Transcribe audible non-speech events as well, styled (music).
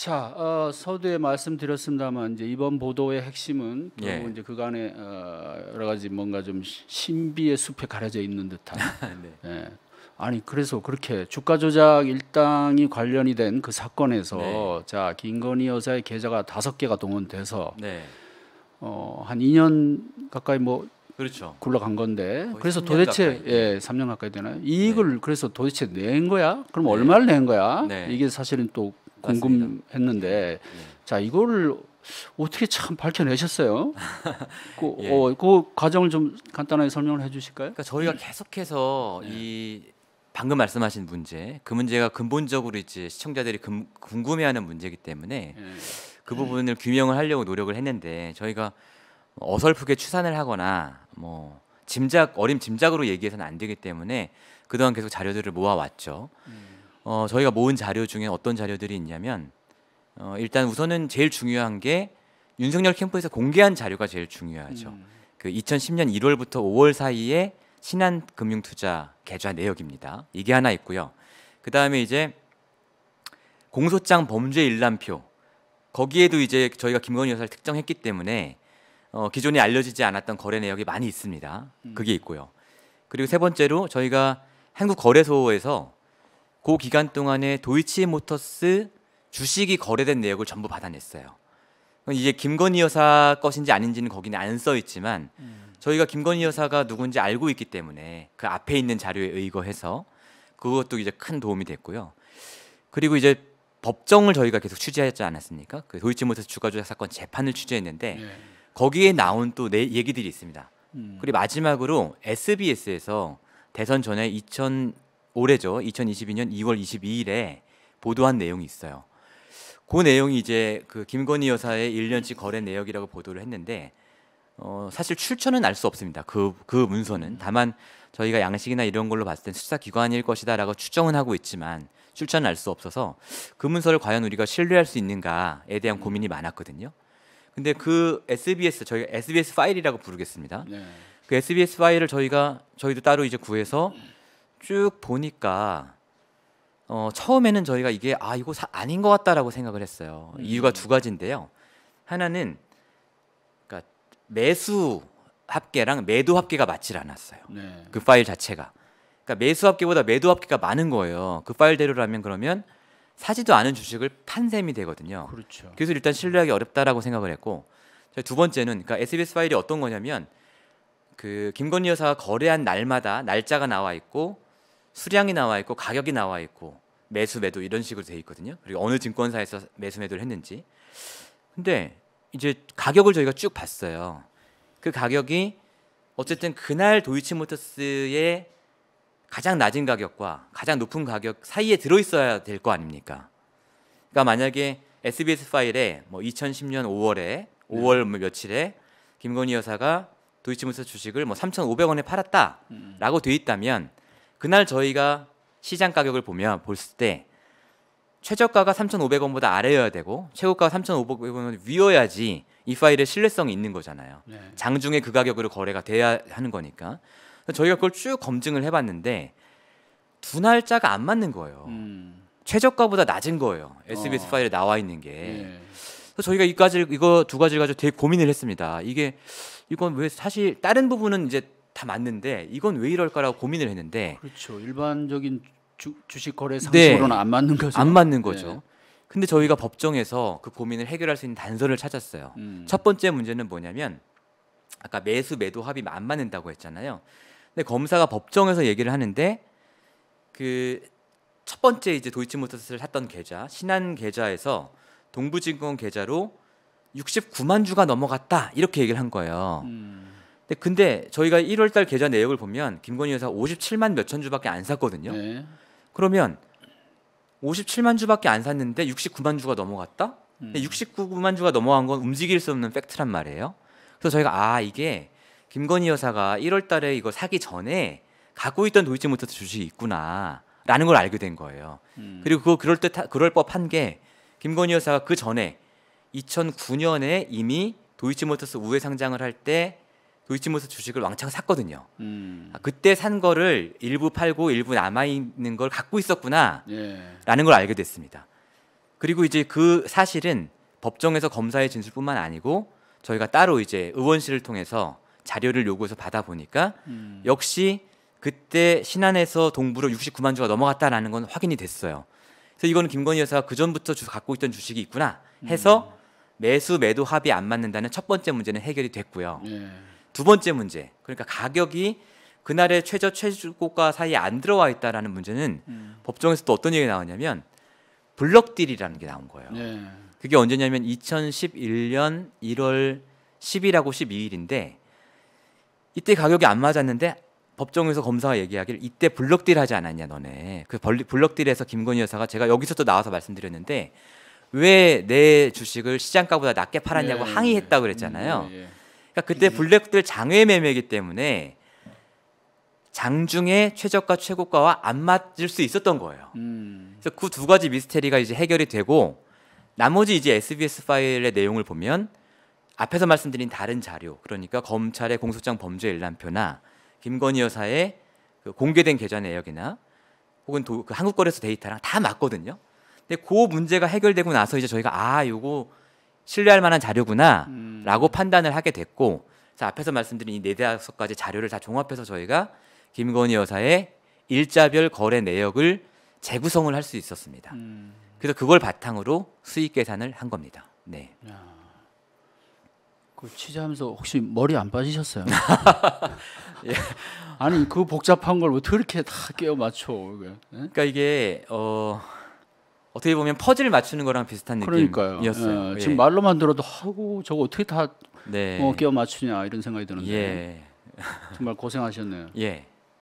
자 어, 서두에 말씀드렸습니다만 이제 이번 보도의 핵심은 예. 결국 예. 이제 그간에 어, 여러 가지 뭔가 좀 신비의 숲에 가려져 있는 듯한. (laughs) 네. 예. 아니 그래서 그렇게 주가 조작 일당이 관련이 된 그 사건에서 네. 자 김건희 여사의 계좌가 다섯 개가 동원돼서 네. 어, 한 2년 가까이 뭐 그렇죠. 굴러간 건데 그래서 도대체 가까이. 예, 3년 가까이 되나요? 네. 이익을 네. 그래서 도대체 낸 거야? 그럼 얼마를 네. 낸 거야? 네. 이게 사실은 또 궁금했는데 네. 자 이거를 어떻게 참 밝혀내셨어요? (laughs) 그, 예. 어, 그 과정을 좀 간단하게 설명을 해주실까요? 그러니까 저희가 예. 계속해서 네. 이 방금 말씀하신 문제 그 문제가 근본적으로 이제 시청자들이 금, 궁금해하는 문제이기 때문에 네. 그 부분을 규명을 하려고 노력을 했는데 저희가 어설프게 추산을 하거나 뭐 짐작 어림 짐작으로 얘기해서는 안 되기 때문에 그동안 계속 자료들을 모아왔죠. 음. 어, 저희가 모은 자료 중에 어떤 자료들이 있냐면 어, 일단 우선은 제일 중요한 게 윤석열 캠프에서 공개한 자료가 제일 중요하죠. 음. 그 2010년 1월부터 5월 사이에 신한 금융투자 계좌 내역입니다. 이게 하나 있고요. 그 다음에 이제 공소장 범죄 일람표 거기에도 이제 저희가 김건희 여사를 특정했기 때문에 어, 기존에 알려지지 않았던 거래 내역이 많이 있습니다. 음. 그게 있고요. 그리고 세 번째로 저희가 한국거래소에서 그 기간 동안에 도이치모터스 주식이 거래된 내역을 전부 받아냈어요. 이제 김건희 여사 것인지 아닌지는 거기는 안써 있지만 음. 저희가 김건희 여사가 누군지 알고 있기 때문에 그 앞에 있는 자료에 의거해서 그것도 이제 큰 도움이 됐고요. 그리고 이제 법정을 저희가 계속 취재하지 않았습니까? 그 도이치모터스 주가조작 사건 재판을 취재했는데 예. 거기에 나온 또 내 얘기들이 있습니다. 음. 그리고 마지막으로 SBS에서 대선 전에 2000 올해죠. 2022년 2월 22일에 보도한 내용이 있어요. 그 내용이 이제 그 김건희 여사의 1년치 거래 내역이라고 보도를 했는데 어, 사실 출처는 알 수 없습니다. 그, 그 문서는 다만 저희가 양식이나 이런 걸로 봤을 땐 수사기관일 것이다라고 추정은 하고 있지만 출처는 알 수 없어서 그 문서를 과연 우리가 신뢰할 수 있는가에 대한 고민이 많았거든요. 근데 그 SBS 저희 SBS 파일이라고 부르겠습니다. 네. 그 SBS 파일을 저희가 저희도 따로 이제 구해서 쭉 보니까 어, 처음에는 저희가 이게 아 이거 사, 아닌 것 같다라고 생각을 했어요. 음. 이유가 두 가지인데요. 하나는 그러니까 매수 합계랑 매도 합계가 맞질 않았어요. 네. 그 파일 자체가. 그러니까 매수 합계보다 매도 합계가 많은 거예요. 그 파일대로라면 그러면 사지도 않은 주식을 판 셈이 되거든요. 그렇죠. 그래서 일단 신뢰하기 어렵다라고 생각을 했고 두 번째는 그러니까 SBS 파일이 어떤 거냐면 그 김건희 여사가 거래한 날마다 날짜가 나와 있고 수량이 나와 있고 가격이 나와 있고 매수 매도 이런 식으로 돼 있거든요. 그리고 어느 증권사에서 매수 매도를 했는지. 근데 이제 가격을 저희가 쭉 봤어요. 그 가격이 어쨌든 그날 도이치모터스의 가장 낮은 가격과 가장 높은 가격 사이에 들어 있어야 될 거 아닙니까? 그러니까 만약에 SBS 파일에 뭐 2010년 5월에 5월 뭐 며칠에 김건희 여사가 도이치모터스 주식을 뭐 3,500원에 팔았다라고 음. 돼 있다면 그날 저희가 시장 가격을 보면 볼 때 최저가가 3,500원보다 아래여야 되고 최고가가 3,500원 위여야지 이 파일의 신뢰성이 있는 거잖아요. 네. 장중에 그 가격으로 거래가 돼야 하는 거니까. 저희가 그걸 쭉 검증을 해봤는데 두 날짜가 안 맞는 거예요. 음. 최저가보다 낮은 거예요. SBS 어. 아. 파일에 나와 있는 게. 네. 그래서 저희가 이까지 이거 두 가지를 가지고 되게 고민을 했습니다. 이게 이건 왜 사실 다른 부분은 이제 다 맞는데 이건 왜 이럴까라고 고민을 했는데 그렇죠. 일반적인 주, 식 거래 네. 상식으로는 네. 안 맞는 거죠. 안 맞는 거죠. 네. 근데 저희가 법정에서 그 고민을 해결할 수 있는 단서를 찾았어요. 음. 첫 번째 문제는 뭐냐면 아까 매수 매도 합이 안 맞는다고 했잖아요. 근데 검사가 법정에서 얘기를 하는데 그 첫 번째 이제 도이치모터스를 샀던 계좌 신한 계좌에서 동부증권 계좌로 69만 주가 넘어갔다 이렇게 얘기를 한 거예요. 음. 네, 근데 저희가 1월달 계좌 내역을 보면 김건희 여사 57만 몇 천 주밖에 안 샀거든요. 네. 그러면 57만 주밖에 안 샀는데 69만 주가 넘어갔다? 음. 69만 주가 넘어간 건 움직일 수 없는 팩트란 말이에요. 그래서 저희가 아 이게 김건희 여사가 1월달에 이거 사기 전에 갖고 있던 도이치모터스 주식이 있구나라는 걸 알게 된 거예요. 음. 그리고 그 그럴 듯 그럴 법한 게 김건희 여사가 그 전에 2009년에 이미 도이치모터스 우회 상장을 할때 의심해서 주식을 왕창 샀거든요. 음. 아, 그때 산 거를 일부 팔고 일부 남아 있는 걸 갖고 있었구나라는 예. 걸 알게 됐습니다. 그리고 이제 그 사실은 법정에서 검사의 진술뿐만 아니고 저희가 따로 이제 의원실을 통해서 자료를 요구해서 받아 보니까 음. 역시 그때 신안에서 동부로 69만 주가 넘어갔다라는 건 확인이 됐어요. 그래서 이건 김건희 여사가 그 전부터 갖고 있던 주식이 있구나 해서 음. 매수 매도 합이 안 맞는다는 첫 번째 문제는 해결이 됐고요. 예. 두 번째 문제. 그러니까 가격이 그날의 최저 최저고가 사이에 안 들어와 있다라는 문제는 음. 법정에서 또 어떤 얘기가 나왔냐면 블럭딜이라는 게 나온 거예요. 네. 그게 언제냐면 2011년 1월 10일하고 12일인데 이때 가격이 안 맞았는데 법정에서 검사가 얘기하기를 이때 블럭딜 하지 않았냐 너네. 그 블럭딜에서 김건희 여사가 제가 여기서 또 나와서 말씀드렸는데 왜 내 주식을 시장가보다 낮게 팔았냐고 네. 항의했다 그랬잖아요. 네. 그러니까 그때 음. 블랙들 장외 매매이기 때문에 장중에 최저가 최고가와 안 맞을 수 있었던 거예요. 음. 그래서 그 두 가지 미스테리가 이제 해결이 되고 나머지 이제 SBS 파일의 내용을 보면 앞에서 말씀드린 다른 자료 그러니까 검찰의 공소장 범죄 일람표나 김건희 여사의 그 공개된 계좌 내역이나 혹은 도, 그 한국거래소 데이터랑 다 맞거든요. 근데 그 문제가 해결되고 나서 이제 저희가 아 요거 신뢰할 만한 자료구나라고 음. 판단을 하게 됐고 자, 앞에서 말씀드린 이 네대학섯까지 자료를 다 종합해서 저희가 김건희 여사의 일자별 거래 내역을 재구성을 할 수 있었습니다. 음. 그래서 그걸 바탕으로 수익 계산을 한 겁니다. 네. 야, 그 취재하면서 혹시 머리 안 빠지셨어요? (laughs) 예. 아니 그 복잡한 걸 어떻게 다 깨어 맞춰? 네? 그러니까 이게 어. 어떻게 보면 퍼즐 맞추는 거랑 비슷한 그러 느낌이었어요. 예, 예. 지금 말로만 들어도 하고 저거 어떻게 다 네. 어, 끼워 맞추냐 이런 생각이 드는데 예. 정말 고생하셨네요. 예.